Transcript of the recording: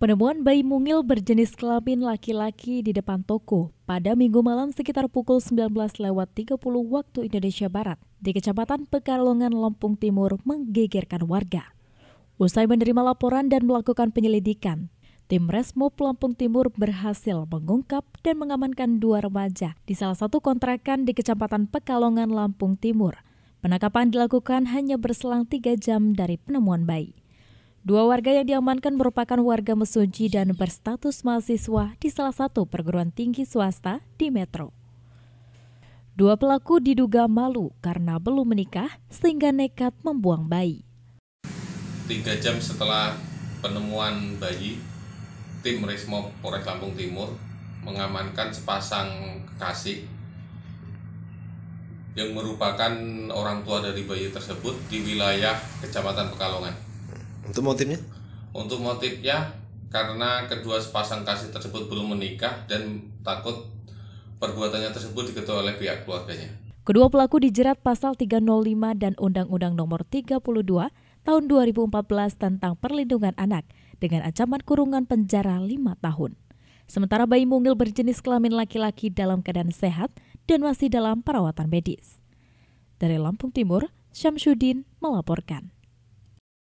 Penemuan bayi mungil berjenis kelamin laki-laki di depan toko pada minggu malam sekitar pukul 19 lewat 30 waktu Indonesia Barat di Kecamatan Pekalongan, Lampung Timur menggegerkan warga. Usai menerima laporan dan melakukan penyelidikan, tim resmo Lampung Timur berhasil mengungkap dan mengamankan dua remaja di salah satu kontrakan di Kecamatan Pekalongan, Lampung Timur. Penangkapan dilakukan hanya berselang tiga jam dari penemuan bayi. Dua warga yang diamankan merupakan warga mesunci dan berstatus mahasiswa di salah satu perguruan tinggi swasta di Metro. Dua pelaku diduga malu karena belum menikah sehingga nekat membuang bayi. Tiga jam setelah penemuan bayi, tim Resmo Polres Lampung Timur mengamankan sepasang kasih yang merupakan orang tua dari bayi tersebut di wilayah Kecamatan Pekalongan. Untuk motifnya? Untuk motifnya karena kedua sepasang kasih tersebut belum menikah dan takut perbuatannya tersebut diketahui oleh pihak keluarganya. Kedua pelaku dijerat pasal 305 dan Undang-Undang Nomor 32 tahun 2014 tentang perlindungan anak dengan ancaman kurungan penjara 5 tahun. Sementara bayi mungil berjenis kelamin laki-laki dalam keadaan sehat dan masih dalam perawatan medis. Dari Lampung Timur, Syamsuddin melaporkan.